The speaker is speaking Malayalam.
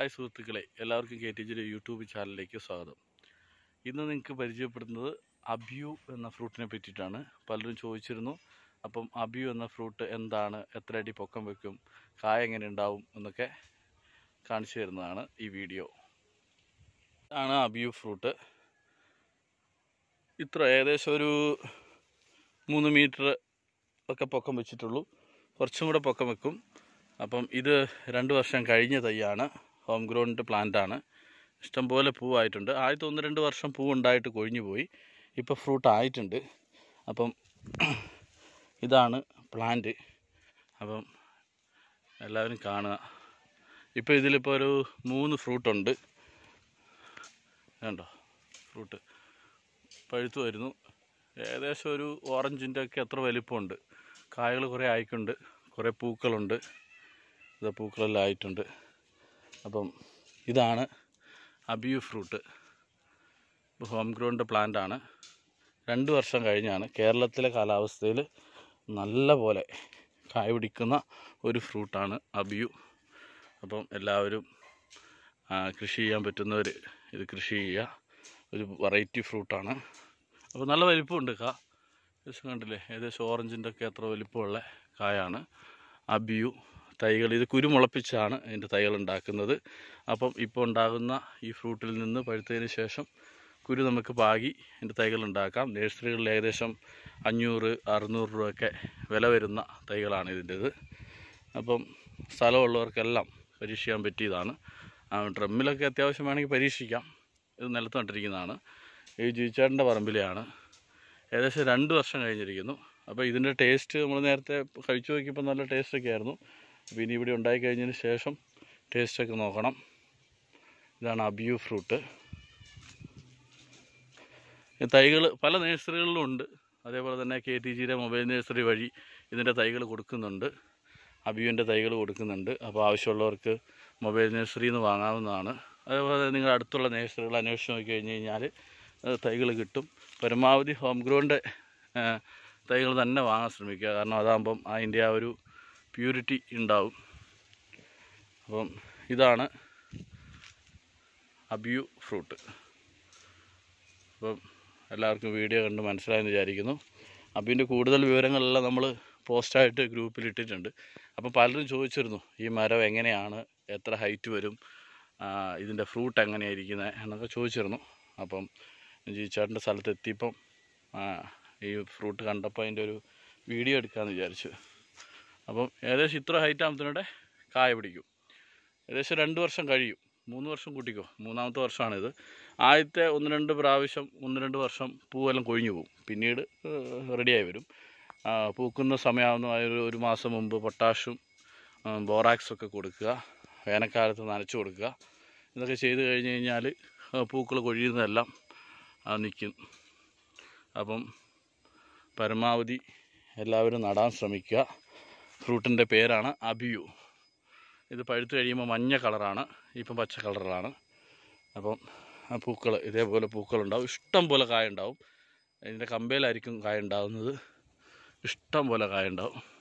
ഹായ് സുഹൃത്തുക്കളെ എല്ലാവർക്കും കെ ടി ജിയുടെ യൂട്യൂബ് ചാനലിലേക്ക് സ്വാഗതം ഇന്ന് നിങ്ങൾക്ക് പരിചയപ്പെടുന്നത് അബ്യു എന്ന ഫ്രൂട്ടിനെ പറ്റിയിട്ടാണ് പലരും ചോദിച്ചിരുന്നു അപ്പം അബ്യു എന്ന ഫ്രൂട്ട് എന്താണ് എത്ര അടി പൊക്കം വെക്കും കായ എങ്ങനെ ഉണ്ടാവും എന്നൊക്കെ കാണിച്ചു തരുന്നതാണ് ഈ വീഡിയോ ഇതാണ് അബ്യു ഫ്രൂട്ട് ഇത്ര ഏകദേശം ഒരു മൂന്ന് മീറ്റർ ഒക്കെ പൊക്കം വെച്ചിട്ടുള്ളൂ കുറച്ചും കൂടെ പൊക്കം വെക്കും അപ്പം ഇത് രണ്ട് വർഷം കഴിഞ്ഞ തൈയാണ് ഹോം ഗ്രോണിൻ്റെ പ്ലാന്റാണ് ഇഷ്ടംപോലെ പൂവായിട്ടുണ്ട് ആദ്യത്തെ ഒന്ന് രണ്ട് വർഷം പൂ ഉണ്ടായിട്ട് കൊഴിഞ്ഞു പോയി ഇപ്പോൾ ഫ്രൂട്ട് ആയിട്ടുണ്ട് അപ്പം ഇതാണ് പ്ലാന്റ് അപ്പം എല്ലാവരും കാണുക ഇപ്പോൾ ഇതിലിപ്പോൾ ഒരു മൂന്ന് ഫ്രൂട്ടുണ്ട് കണ്ടോ ഫ്രൂട്ട് പഴുത്ത് വരുന്നു ഏകദേശം ഒരു ഓറഞ്ചിൻ്റെ ഒക്കെ എത്ര വലിപ്പമുണ്ട് കായകൾ കുറേ ആയിക്കുണ്ട് കുറേ പൂക്കളുണ്ട് ഇതാ പൂക്കളെല്ലാം ആയിട്ടുണ്ട് അപ്പം ഇതാണ് abiu fruit home ground plant ആണ് രണ്ട് വർഷം കഴിഞ്ഞാണ് കേരളത്തിലെ കാലാവസ്ഥയിൽ നല്ല പോലെ കായ പിടിക്കുന്ന ഒരു ഫ്രൂട്ടാണ് അബിയു അപ്പം എല്ലാവരും കൃഷി ചെയ്യാൻ പറ്റുന്നവർ ഇത് കൃഷി ചെയ്യുക ഒരു വെറൈറ്റി ഫ്രൂട്ടാണ് അപ്പോൾ നല്ല വലിപ്പമുണ്ട് കാ കണ്ടില്ലേ ഏകദേശം ഓറഞ്ചിൻ്റെ ഒക്കെ അത്ര വലിപ്പമുള്ള കായാണ് അബിയു തൈകൾ ഇത് കുരുമുളപ്പിച്ചാണ് ഇതിൻ്റെ തൈകൾ ഉണ്ടാക്കുന്നത് അപ്പം ഇപ്പോൾ ഉണ്ടാകുന്ന ഈ ഫ്രൂട്ടിൽ നിന്ന് പഴുത്തതിന് ശേഷം കുരു നമുക്ക് പാകി ഇതിൻ്റെ തൈകൾ ഉണ്ടാക്കാം നേഴ്സറികളിൽ ഏകദേശം അഞ്ഞൂറ് അറുന്നൂറ് രൂപയൊക്കെ വില വരുന്ന തൈകളാണ് ഇതിൻ്റേത് അപ്പം സ്ഥലമുള്ളവർക്കെല്ലാം പരീക്ഷിക്കാൻ പറ്റിയതാണ് ഡ്രമ്മിലൊക്കെ അത്യാവശ്യം വേണമെങ്കിൽ പരീക്ഷിക്കാം ഇത് നിലത്ത് നട്ടിരിക്കുന്നതാണ് ഈ ജയിച്ചാട്ടിൻ്റെ പറമ്പിലെയാണ് ഏകദേശം രണ്ട് വർഷം കഴിഞ്ഞിരിക്കുന്നു അപ്പോൾ ഇതിൻ്റെ ടേസ്റ്റ് നമ്മൾ നേരത്തെ കഴിച്ചു നോക്കിയപ്പോൾ നല്ല ടേസ്റ്റൊക്കെ ആയിരുന്നു അപ്പോൾ ഇനി ഇവിടെ ഉണ്ടായി കഴിഞ്ഞതിന് ശേഷം ടേസ്റ്റൊക്കെ നോക്കണം ഇതാണ് അബിയു ഫ്രൂട്ട് തൈകൾ പല നേഴ്സറികളിലും ഉണ്ട് അതേപോലെ തന്നെ കെ ടി ജിയുടെ മൊബൈൽ നേഴ്സറി വഴി ഇതിൻ്റെ തൈകൾ കൊടുക്കുന്നുണ്ട് അബിയുവിൻ്റെ തൈകൾ കൊടുക്കുന്നുണ്ട് അപ്പോൾ ആവശ്യമുള്ളവർക്ക് മൊബൈൽ നഴ്സറിയിൽ നിന്ന് വാങ്ങാവുന്നതാണ് അതേപോലെ നിങ്ങൾ അടുത്തുള്ള നേഴ്സറികൾ അന്വേഷിച്ച് നോക്കി കഴിഞ്ഞ് കഴിഞ്ഞാൽ തൈകൾ കിട്ടും പരമാവധി ഹോം ഗ്രോണിൻ്റെ തൈകൾ തന്നെ വാങ്ങാൻ ശ്രമിക്കുക കാരണം അതാകുമ്പം അതിൻ്റെ ആ ഒരു പ്യൂരിറ്റി ഉണ്ടാവും അപ്പം ഇതാണ് അബ്യൂ ഫ്രൂട്ട് അപ്പം എല്ലാവർക്കും വീഡിയോ കണ്ട് മനസ്സിലായെന്ന് വിചാരിക്കുന്നു അബ്യൂൻ്റെ കൂടുതൽ വിവരങ്ങളെല്ലാം നമ്മൾ പോസ്റ്റായിട്ട് ഗ്രൂപ്പിൽ ഇട്ടിട്ടുണ്ട് അപ്പോൾ പലരും ചോദിച്ചിരുന്നു ഈ മരം എങ്ങനെയാണ് എത്ര ഹൈറ്റ് വരും ഇതിൻ്റെ ഫ്രൂട്ട് എങ്ങനെയായിരിക്കുന്നത് എന്നൊക്കെ ചോദിച്ചിരുന്നു അപ്പം സ്ഥലത്ത് എത്തിയപ്പം ഈ ഫ്രൂട്ട് കണ്ടപ്പോൾ അതിൻ്റെ ഒരു വീഡിയോ എടുക്കാമെന്ന് വിചാരിച്ചു അപ്പം ഏകദേശം ഇത്ര ഹൈറ്റ് ആകുമ്പോഴത്തേനോടെ കായ പിടിക്കും ഏകദേശം രണ്ട് വർഷം കഴിയും മൂന്ന് വർഷം കൂട്ടിക്കോ മൂന്നാമത്തെ വർഷമാണിത് ആദ്യത്തെ ഒന്ന് രണ്ട് പ്രാവശ്യം ഒന്ന് രണ്ട് വർഷം പൂവെല്ലാം കൊഴിഞ്ഞു പോകും പിന്നീട് റെഡിയായി വരും പൂക്കുന്ന സമയമാകുന്ന ഒരു ഒരു മാസം മുമ്പ് പൊട്ടാഷും ഒക്കെ കൊടുക്കുക വേനൽക്കാലത്ത് നനച്ചു കൊടുക്കുക ഇതൊക്കെ ചെയ്ത് കഴിഞ്ഞ് കഴിഞ്ഞാൽ പൂക്കൾ കൊഴിയുന്നതെല്ലാം നിൽക്കും അപ്പം പരമാവധി എല്ലാവരും നടാൻ ശ്രമിക്കുക ഫ്രൂട്ടിൻ്റെ പേരാണ് അബിയു ഇത് പഴുത്ത് കഴിയുമ്പോൾ മഞ്ഞ കളറാണ് ഇപ്പം പച്ച കളറിലാണ് അപ്പം ആ പൂക്കൾ ഇതേപോലെ പൂക്കളുണ്ടാവും ഇഷ്ടം പോലെ കായ ഉണ്ടാവും ഇതിൻ്റെ കമ്പയിലായിരിക്കും കായ ഉണ്ടാവുന്നത് ഇഷ്ടം പോലെ കായ ഉണ്ടാവും